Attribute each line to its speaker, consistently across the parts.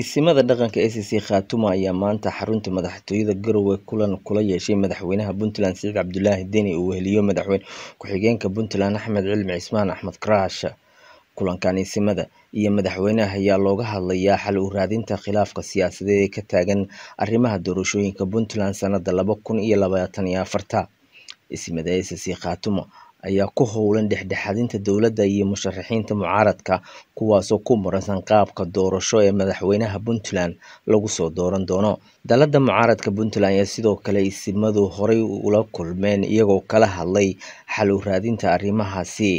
Speaker 1: Isimada dhaqanka ACC Khatuma ayaa maanta xarunta madaxtooyada Garowe kulan kula yeeshay madaxweynaha Puntland Siciid Cabdulaahi Deni uu weheliyo madaxweyne ku-xigeenka Puntland Axmed Cilmi Cismaan Axmed Karaashe kulankan isimada iyo madaxweynaha ayaa looga hadlayaa xal u raadinta khilaafka siyaasadeed ee ka taagan arrimaha doorashooyinka Puntland sanada laba kun iyo labaatan iyo afarta isimada ACC Khatuma ayaa ku howlan dhexdhexaadinta dowladda iyo musharaxiinta mucaaradka kuwaasoo ku muransan qaabka doorasho ee madaxweynaha puntland lagu soo dooran doono dalada mucaaradka puntland ayaa sidoo kale isimadu horay ula kulmeen iyagoo kala hadlay xal uraadinta raadinta arrimahaasi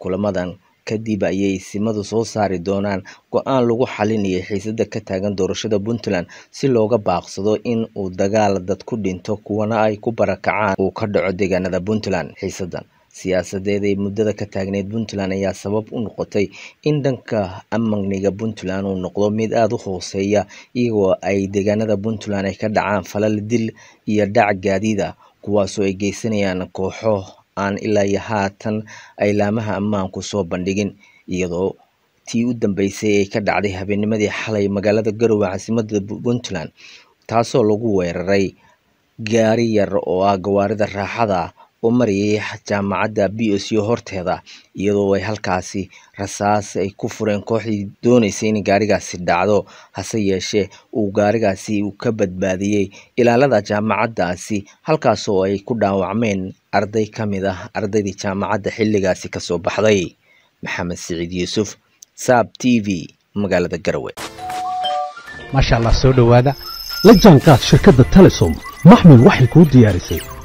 Speaker 1: kulamadan kadib ayay isimadu soo saari doonaan go-aan lagu xalinayo xiisada ka taagan doorashada puntland si looga baaqsado in uu dagaal dad ku dhinto kuwana ay ku barakacaan uu ka dhaco deegaanada puntland xiisadan siyaasadeed ee muddada ka taagneyd puntland ayaa sabab u noqotay in dhanka amniga puntland uu noqdo mid aada u hooseeya iyagoo ay deegaanada puntland ay ka dhacaan falal dil iyo dhac gaadiida ah, kuwaasoo ay geysanayaan kooxo aan ilaa iyo haatan ay laamaha ammaanku soo bandhigin iyadoo tii u dambeysay ay ka dhacday habeennimadii xalay magaalada garowe caasimada puntland taasoo lagu weeraray gaari yar oo ah gawaarida raaxada ah u mariyay jaamacadda b BSU horteeda iyadoo ay halkaasi rasaas ay ku fureen kooxdii dooneysay in gaarigaasi dhacdo hase yeeshee uu gaarigaasi uu ka badbaadiyey ilaalada jaamacaddaasi halkaasoo ay ku dhaawacmeen arday ka mid ah ardaydii jaamacadda xilligaasi kasoo baxday maxamed siciid yuusuf saab t v magaalada garwe
Speaker 2: maasha allah soo dhowaada la jaanqaad shirkadda telesom maxmil waxay kuu diyaarisay